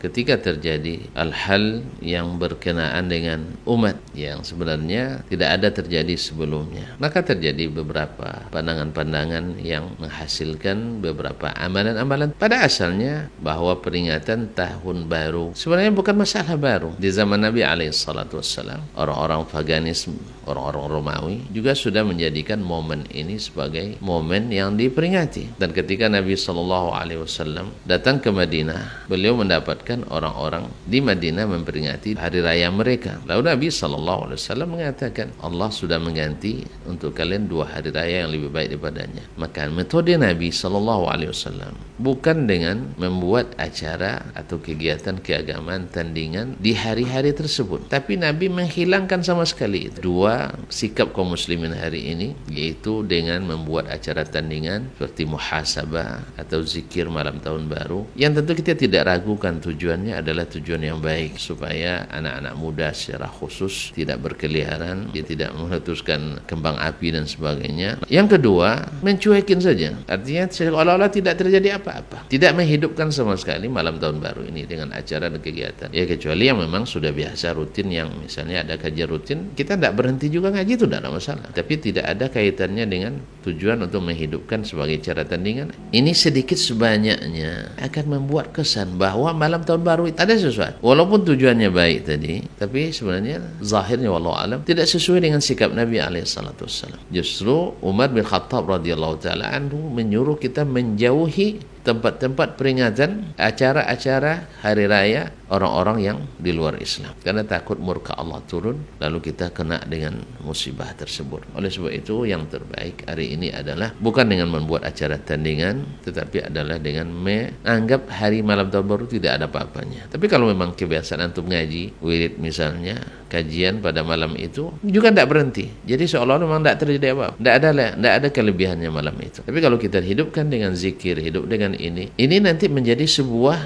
ketika terjadi al-hal yang berkenaan dengan umat yang sebenarnya tidak ada terjadi sebelumnya. Maka terjadi beberapa pandangan-pandangan yang menghasilkan beberapa amalan-amalan. Pada asalnya bahwa peringatan tahun baru sebenarnya bukan masalah baru. Di zaman Nabi alaihissalatu orang-orang paganisme, orang-orang Romawi juga sudah menjadikan momen ini sebagai momen yang diperingati. Dan ketika Nabi Shallallahu alaihi wasallam datang ke Madinah, beliau mendapatkan orang-orang di Madinah memperingati hari raya mereka. Lalu Nabi Shallallahu Alaihi Wasallam mengatakan, Allah sudah mengganti untuk kalian dua hari raya yang lebih baik daripadanya. Maka metode Nabi Shallallahu Alaihi Wasallam bukan dengan membuat acara atau kegiatan keagamaan tandingan di hari-hari tersebut, tapi Nabi menghilangkan sama sekali itu. Dua sikap kaum muslimin hari ini yaitu dengan membuat acara tandingan seperti muhasabah atau zikir malam tahun baru yang tentu kita tidak ragukan tujuan tujuannya adalah tujuan yang baik supaya anak-anak muda secara khusus tidak berkeliaran, dia tidak meletuskan kembang api dan sebagainya. Yang kedua, mencuekin saja. Artinya seolah-olah tidak terjadi apa-apa. Tidak menghidupkan sama sekali malam tahun baru ini dengan acara dan kegiatan. Ya kecuali yang memang sudah biasa rutin yang misalnya ada kajian rutin, kita tidak berhenti juga ngaji itu tidak ada masalah. Tapi tidak ada kaitannya dengan tujuan untuk menghidupkan sebagai cara tandingan. Ini sedikit sebanyaknya akan membuat kesan bahwa malam tahun baru tak ada sesuai. walaupun tujuannya baik tadi tapi sebenarnya zahirnya wallahu alam tidak sesuai dengan sikap Nabi alaihissalatu justru Umar bin Khattab radhiyallahu taala anhu menyuruh kita menjauhi tempat-tempat peringatan, acara-acara hari raya orang-orang yang di luar Islam. Karena takut murka Allah turun, lalu kita kena dengan musibah tersebut. Oleh sebab itu, yang terbaik hari ini adalah bukan dengan membuat acara tandingan, tetapi adalah dengan menganggap hari malam tahun baru tidak ada apa-apanya. Tapi kalau memang kebiasaan untuk ngaji, wirid misalnya, kajian pada malam itu juga tidak berhenti. Jadi seolah-olah memang tidak terjadi apa Tidak ada, tidak ada kelebihannya malam itu. Tapi kalau kita hidupkan dengan zikir, hidup dengan ini ini nanti menjadi sebuah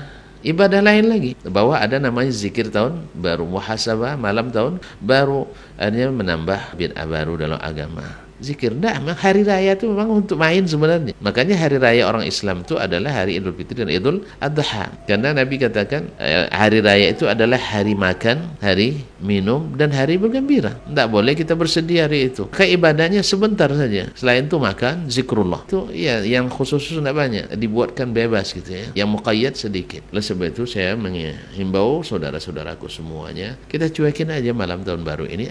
ibadah lain lagi bahwa ada namanya zikir tahun baru muhasabah malam tahun baru hanya menambah bid'ah baru dalam agama zikir. Nah, memang hari raya itu memang untuk main sebenarnya. Makanya hari raya orang Islam itu adalah hari Idul Fitri dan Idul Adha. Karena Nabi katakan eh, hari raya itu adalah hari makan, hari minum dan hari bergembira. Tidak boleh kita bersedih hari itu. Keibadahnya sebentar saja. Selain itu makan zikrullah. Itu ya yang khusus tidak banyak. Dibuatkan bebas gitu ya. Yang muqayyad sedikit. Oleh sebab itu saya menghimbau saudara-saudaraku semuanya kita cuekin aja malam tahun baru ini